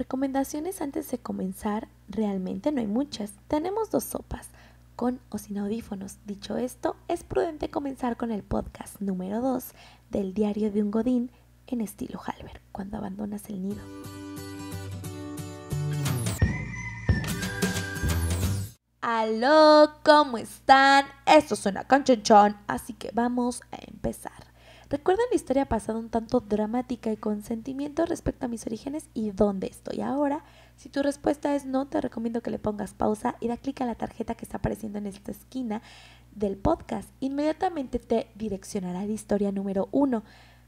Recomendaciones antes de comenzar, realmente no hay muchas. Tenemos dos sopas, con o sin audífonos. Dicho esto, es prudente comenzar con el podcast número 2 del diario de un godín en estilo Halber, cuando abandonas el nido. Aló, ¿cómo están? Esto suena canchonchón, así que vamos a empezar. ¿Recuerdan la historia pasada un tanto dramática y con sentimiento respecto a mis orígenes y dónde estoy ahora? Si tu respuesta es no, te recomiendo que le pongas pausa y da clic a la tarjeta que está apareciendo en esta esquina del podcast. Inmediatamente te direccionará a la historia número uno.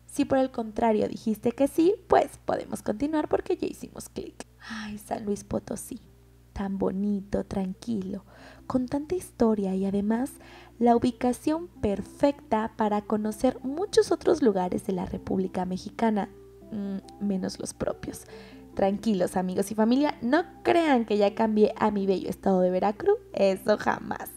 Si por el contrario dijiste que sí, pues podemos continuar porque ya hicimos clic. Ay, San Luis Potosí tan bonito, tranquilo, con tanta historia y además la ubicación perfecta para conocer muchos otros lugares de la República Mexicana, mm, menos los propios. Tranquilos amigos y familia, no crean que ya cambié a mi bello estado de Veracruz, eso jamás.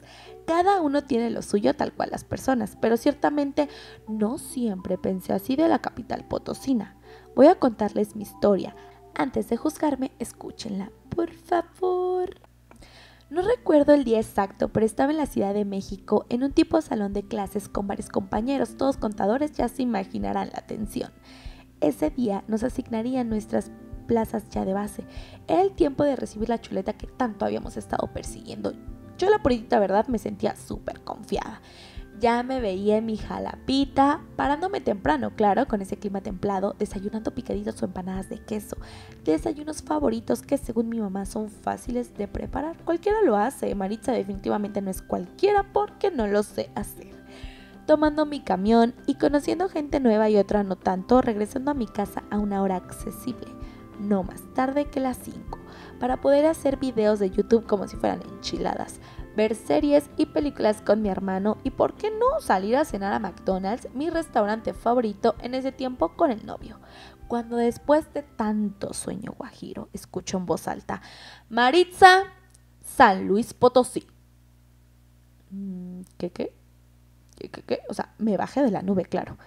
Cada uno tiene lo suyo tal cual las personas, pero ciertamente no siempre pensé así de la capital potosina. Voy a contarles mi historia, antes de juzgarme, escúchenla, por favor. No recuerdo el día exacto, pero estaba en la Ciudad de México en un tipo de salón de clases con varios compañeros, todos contadores, ya se imaginarán la tensión. Ese día nos asignarían nuestras plazas ya de base. Era el tiempo de recibir la chuleta que tanto habíamos estado persiguiendo. Yo la purita verdad me sentía súper confiada. Ya me veía en mi jalapita, parándome temprano, claro, con ese clima templado, desayunando picaditos o empanadas de queso. Desayunos favoritos que según mi mamá son fáciles de preparar. Cualquiera lo hace, Maritza definitivamente no es cualquiera porque no lo sé hacer tomando mi camión y conociendo gente nueva y otra no tanto, regresando a mi casa a una hora accesible, no más tarde que las 5 para poder hacer videos de YouTube como si fueran enchiladas, ver series y películas con mi hermano y por qué no salir a cenar a McDonald's, mi restaurante favorito en ese tiempo con el novio. Cuando después de tanto sueño guajiro, escucho en voz alta, Maritza, San Luis Potosí. Mm, ¿Qué qué? ¿Qué qué qué? O sea, me bajé de la nube, claro.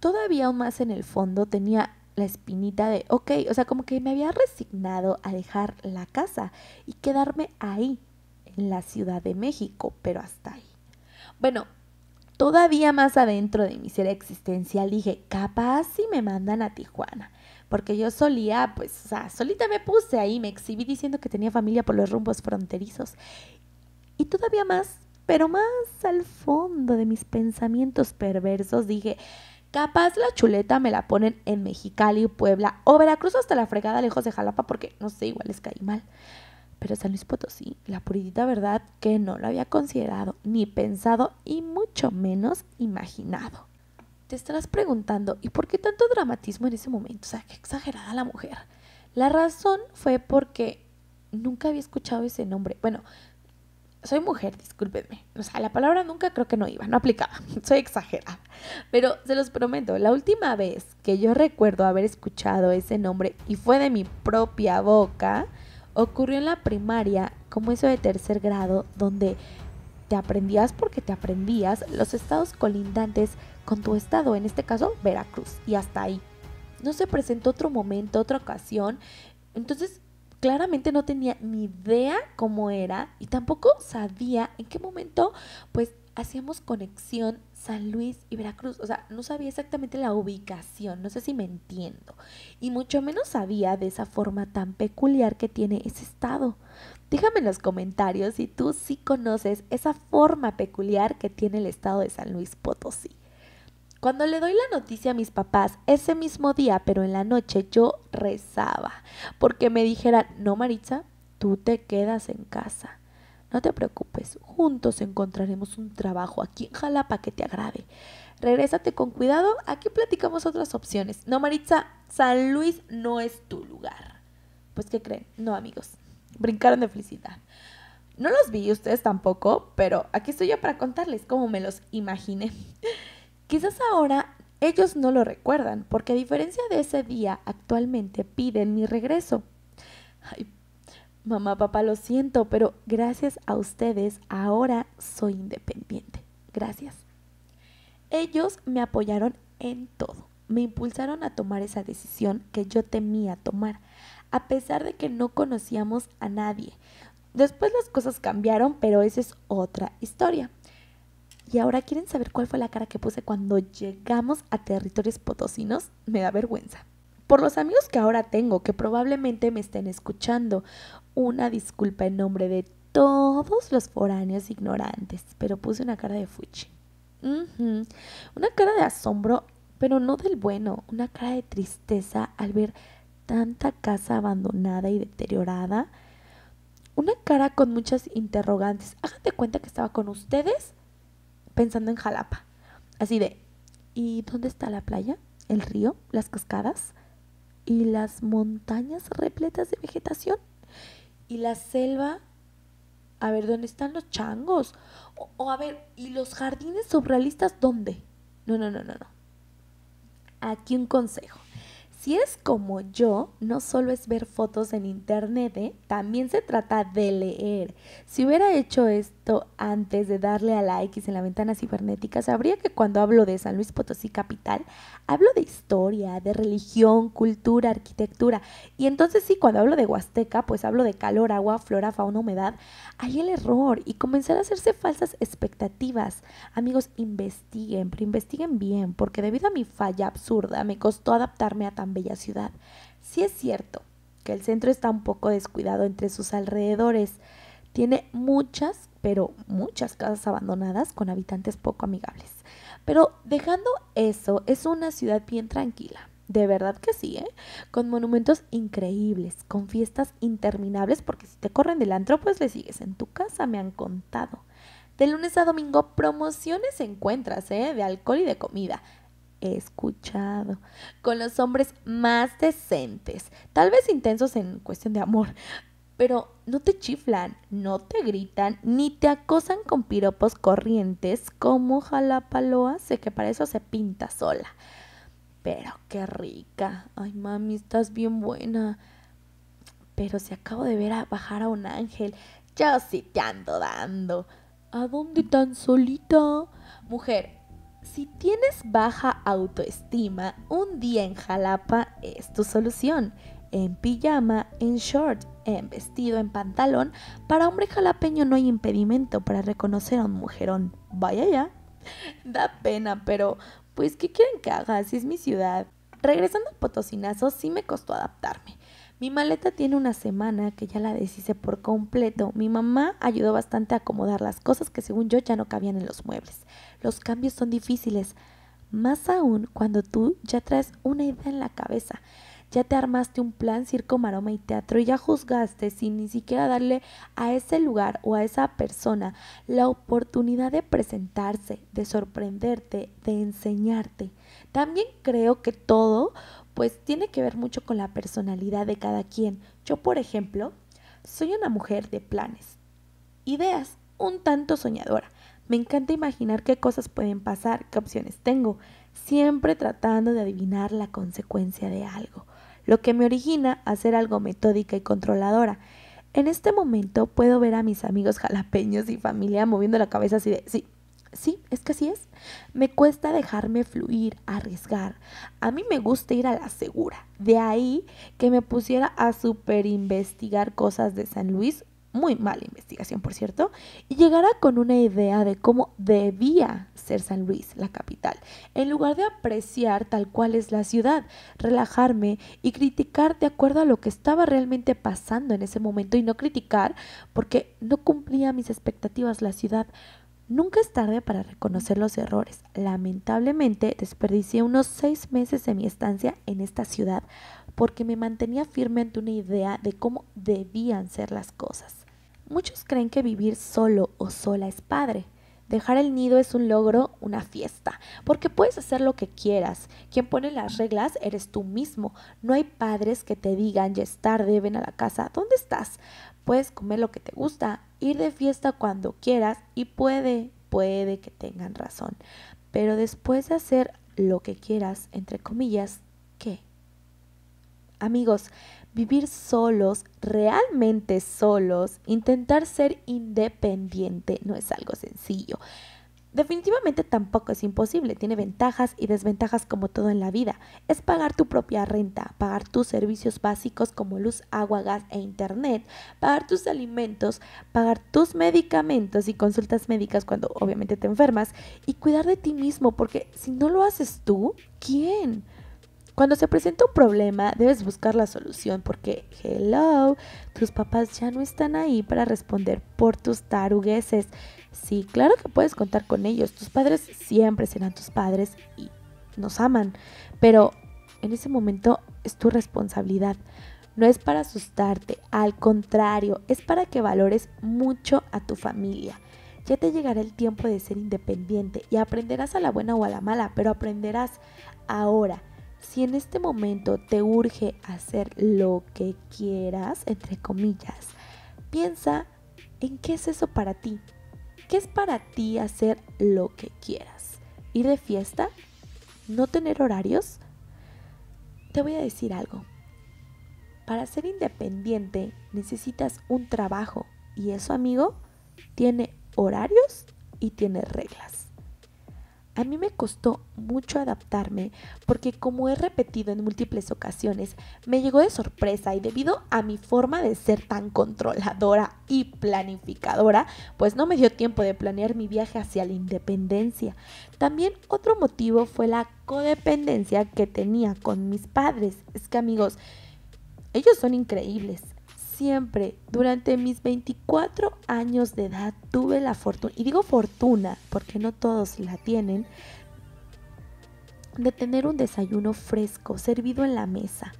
Todavía aún más en el fondo tenía la espinita de, ok, o sea, como que me había resignado a dejar la casa y quedarme ahí, en la Ciudad de México, pero hasta ahí. Bueno, todavía más adentro de mi ser existencial dije, capaz si me mandan a Tijuana. Porque yo solía, pues, o sea, solita me puse ahí, me exhibí diciendo que tenía familia por los rumbos fronterizos. Y todavía más, pero más al fondo de mis pensamientos perversos, dije, Capaz la chuleta me la ponen en Mexicali, Puebla o Veracruz hasta la fregada lejos de Jalapa porque no sé, igual les caí mal. Pero San Luis Potosí, la puridita verdad que no lo había considerado, ni pensado y mucho menos imaginado. Te estarás preguntando, ¿y por qué tanto dramatismo en ese momento? O sea, qué exagerada la mujer. La razón fue porque nunca había escuchado ese nombre. Bueno, soy mujer, discúlpenme. O sea, la palabra nunca creo que no iba, no aplicaba. Soy exagerada. Pero se los prometo, la última vez que yo recuerdo haber escuchado ese nombre y fue de mi propia boca, ocurrió en la primaria, como eso de tercer grado, donde te aprendías porque te aprendías los estados colindantes con tu estado, en este caso Veracruz, y hasta ahí. No se presentó otro momento, otra ocasión. Entonces claramente no tenía ni idea cómo era y tampoco sabía en qué momento pues hacíamos conexión San Luis y Veracruz. O sea, no sabía exactamente la ubicación, no sé si me entiendo. Y mucho menos sabía de esa forma tan peculiar que tiene ese estado. Déjame en los comentarios si tú sí conoces esa forma peculiar que tiene el estado de San Luis Potosí. Cuando le doy la noticia a mis papás ese mismo día, pero en la noche, yo rezaba porque me dijeran, no Maritza, tú te quedas en casa. No te preocupes, juntos encontraremos un trabajo aquí en Jalapa que te agrade. Regrésate con cuidado, aquí platicamos otras opciones. No, Maritza, San Luis no es tu lugar. Pues, ¿qué creen? No, amigos, brincaron de felicidad. No los vi ustedes tampoco, pero aquí estoy yo para contarles cómo me los imaginé. Quizás ahora ellos no lo recuerdan, porque a diferencia de ese día, actualmente piden mi regreso. Ay, mamá, papá, lo siento, pero gracias a ustedes ahora soy independiente. Gracias. Ellos me apoyaron en todo. Me impulsaron a tomar esa decisión que yo temía tomar, a pesar de que no conocíamos a nadie. Después las cosas cambiaron, pero esa es otra historia. Y ahora quieren saber cuál fue la cara que puse cuando llegamos a territorios potosinos. Me da vergüenza. Por los amigos que ahora tengo, que probablemente me estén escuchando, una disculpa en nombre de todos los foráneos ignorantes, pero puse una cara de fuchi. Una cara de asombro, pero no del bueno, una cara de tristeza al ver tanta casa abandonada y deteriorada. Una cara con muchas interrogantes. Háganse cuenta que estaba con ustedes pensando en Jalapa. Así de, ¿y dónde está la playa? ¿El río? ¿Las cascadas? ¿Y las montañas repletas de vegetación? ¿Y la selva? A ver, ¿dónde están los changos? O, a ver, ¿y los jardines surrealistas dónde? No, no, no, no, no. Aquí un consejo si es como yo, no solo es ver fotos en internet, ¿eh? también se trata de leer. Si hubiera hecho esto antes de darle a like en la ventana cibernética, sabría que cuando hablo de San Luis Potosí capital, hablo de historia, de religión, cultura, arquitectura. Y entonces sí, cuando hablo de Huasteca, pues hablo de calor, agua, flora, fauna, humedad. Hay el error y comenzar a hacerse falsas expectativas. Amigos, investiguen, pero investiguen bien, porque debido a mi falla absurda me costó adaptarme a tan bella ciudad. Sí es cierto que el centro está un poco descuidado entre sus alrededores. Tiene muchas, pero muchas casas abandonadas con habitantes poco amigables. Pero dejando eso, es una ciudad bien tranquila. De verdad que sí, ¿eh? Con monumentos increíbles, con fiestas interminables, porque si te corren del antro, pues le sigues en tu casa, me han contado. De lunes a domingo, promociones encuentras, ¿eh? De alcohol y de comida he escuchado, con los hombres más decentes, tal vez intensos en cuestión de amor, pero no te chiflan, no te gritan, ni te acosan con piropos corrientes como Jalapa lo hace, que para eso se pinta sola. Pero qué rica. Ay, mami, estás bien buena. Pero si acabo de ver a bajar a un ángel, yo sí te ando dando. ¿A dónde tan solita? Mujer, si tienes baja autoestima, un día en Jalapa es tu solución. En pijama, en short, en vestido, en pantalón, para hombre jalapeño no hay impedimento para reconocer a un mujerón. Vaya ya. Da pena, pero pues ¿qué quieren que haga? Así es mi ciudad. Regresando a Potosinazo sí me costó adaptarme. Mi maleta tiene una semana que ya la deshice por completo. Mi mamá ayudó bastante a acomodar las cosas que según yo ya no cabían en los muebles. Los cambios son difíciles, más aún cuando tú ya traes una idea en la cabeza ya te armaste un plan circo, maroma y teatro y ya juzgaste sin ni siquiera darle a ese lugar o a esa persona la oportunidad de presentarse, de sorprenderte, de enseñarte. También creo que todo pues tiene que ver mucho con la personalidad de cada quien. Yo, por ejemplo, soy una mujer de planes, ideas, un tanto soñadora. Me encanta imaginar qué cosas pueden pasar, qué opciones tengo, siempre tratando de adivinar la consecuencia de algo lo que me origina a ser algo metódica y controladora. En este momento puedo ver a mis amigos jalapeños y familia moviendo la cabeza así de, sí, sí, es que así es. Me cuesta dejarme fluir, arriesgar. A mí me gusta ir a la segura. De ahí que me pusiera a super investigar cosas de San Luis muy mala investigación, por cierto, y llegara con una idea de cómo debía ser San Luis, la capital, en lugar de apreciar tal cual es la ciudad, relajarme y criticar de acuerdo a lo que estaba realmente pasando en ese momento y no criticar porque no cumplía mis expectativas la ciudad. Nunca es tarde para reconocer los errores. Lamentablemente desperdicié unos seis meses de mi estancia en esta ciudad porque me mantenía firme ante una idea de cómo debían ser las cosas. Muchos creen que vivir solo o sola es padre. Dejar el nido es un logro, una fiesta, porque puedes hacer lo que quieras. Quien pone las reglas eres tú mismo. No hay padres que te digan ya es tarde, ven a la casa, ¿dónde estás? Puedes comer lo que te gusta, ir de fiesta cuando quieras y puede, puede que tengan razón. Pero después de hacer lo que quieras, entre comillas, ¿qué? Amigos, vivir solos, realmente solos, intentar ser independiente no es algo sencillo. Definitivamente tampoco es imposible, tiene ventajas y desventajas como todo en la vida. Es pagar tu propia renta, pagar tus servicios básicos como luz, agua, gas e internet, pagar tus alimentos, pagar tus medicamentos y consultas médicas cuando obviamente te enfermas y cuidar de ti mismo porque si no lo haces tú, ¿quién? Cuando se presenta un problema, debes buscar la solución porque, hello, tus papás ya no están ahí para responder por tus tarugueses. Sí, claro que puedes contar con ellos. Tus padres siempre serán tus padres y nos aman. Pero en ese momento es tu responsabilidad. No es para asustarte, al contrario, es para que valores mucho a tu familia. Ya te llegará el tiempo de ser independiente y aprenderás a la buena o a la mala, pero aprenderás ahora. Si en este momento te urge hacer lo que quieras, entre comillas, piensa en qué es eso para ti. ¿Qué es para ti hacer lo que quieras? ¿Ir de fiesta? ¿No tener horarios? Te voy a decir algo. Para ser independiente necesitas un trabajo y eso, amigo, tiene horarios y tiene reglas. A mí me costó mucho adaptarme porque como he repetido en múltiples ocasiones, me llegó de sorpresa y debido a mi forma de ser tan controladora y planificadora, pues no me dio tiempo de planear mi viaje hacia la independencia. También otro motivo fue la codependencia que tenía con mis padres. Es que amigos, ellos son increíbles siempre, durante mis 24 años de edad, tuve la fortuna, y digo fortuna porque no todos la tienen, de tener un desayuno fresco, servido en la mesa,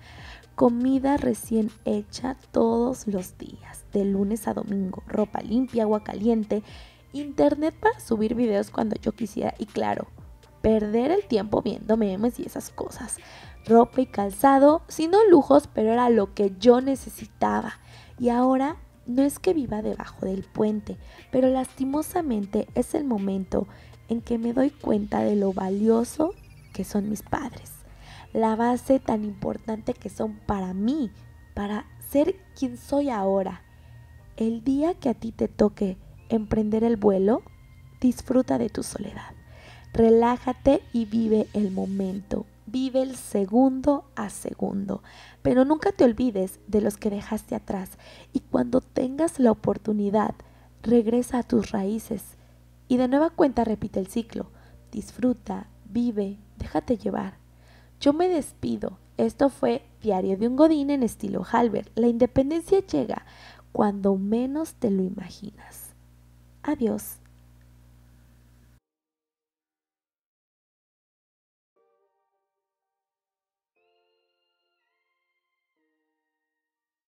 comida recién hecha todos los días, de lunes a domingo, ropa limpia, agua caliente, internet para subir videos cuando yo quisiera y claro, perder el tiempo viendo memes y esas cosas. Ropa y calzado, sino lujos, pero era lo que yo necesitaba. Y ahora no es que viva debajo del puente, pero lastimosamente es el momento en que me doy cuenta de lo valioso que son mis padres, la base tan importante que son para mí, para ser quien soy ahora. El día que a ti te toque emprender el vuelo, disfruta de tu soledad, relájate y vive el momento, vive el segundo a segundo. Pero nunca te olvides de los que dejaste atrás y cuando tengas la oportunidad, regresa a tus raíces y de nueva cuenta repite el ciclo. Disfruta, vive, déjate llevar. Yo me despido. Esto fue Diario de un Godín en estilo Halbert. La independencia llega cuando menos te lo imaginas. Adiós.